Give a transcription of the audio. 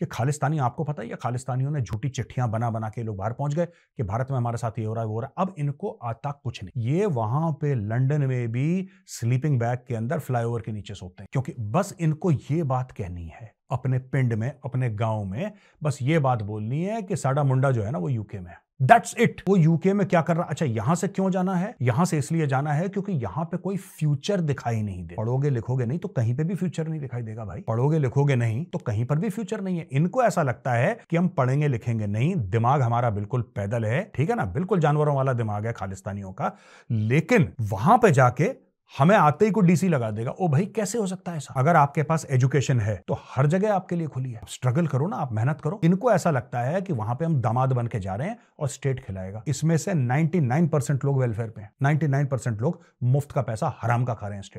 कि खालिस्तानी आपको पता है या खालिस्तानियों ने झूठी चिट्ठियां बना बना के लोग बाहर पहुंच गए कि भारत में हमारे साथ ये हो रहा है वो हो रहा है अब इनको आता कुछ नहीं ये वहां पे लंदन में भी स्लीपिंग बैग के अंदर फ्लाईओवर के नीचे सोते हैं क्योंकि बस इनको ये बात कहनी है अपने पिंड में अपने गांव में बस ये बात बोलनी है कि साडा मुंडा जो है ना वो यूके में है दैट्स इट वो यूके में क्या कर रहा अच्छा यहां से क्यों जाना है यहां से इसलिए जाना है क्योंकि यहां पे कोई फ्यूचर दिखाई नहीं दे पढ़ोगे लिखोगे नहीं तो कहीं पे भी फ्यूचर नहीं दिखाई देगा भाई पढ़ोगे लिखोगे नहीं तो कहीं पर भी फ्यूचर नहीं है इनको ऐसा लगता है कि हम पढ़ेंगे लिखेंगे नहीं दिमाग हमारा बिल्कुल पैदल है ठीक है ना बिल्कुल जानवरों वाला दिमाग है खालिस्तानियों का लेकिन वहां पर जाके हमें आते ही को डीसी लगा देगा ओ भाई कैसे हो सकता है ऐसा अगर आपके पास एजुकेशन है तो हर जगह आपके लिए खुली है स्ट्रगल करो ना आप मेहनत करो इनको ऐसा लगता है कि वहां पे हम दामाद बन के जा रहे हैं और स्टेट खिलाएगा इसमें से 99 परसेंट लोग वेलफेयर पे हैं 99 परसेंट लोग मुफ्त का पैसा हराम का खा रहे हैं स्टेट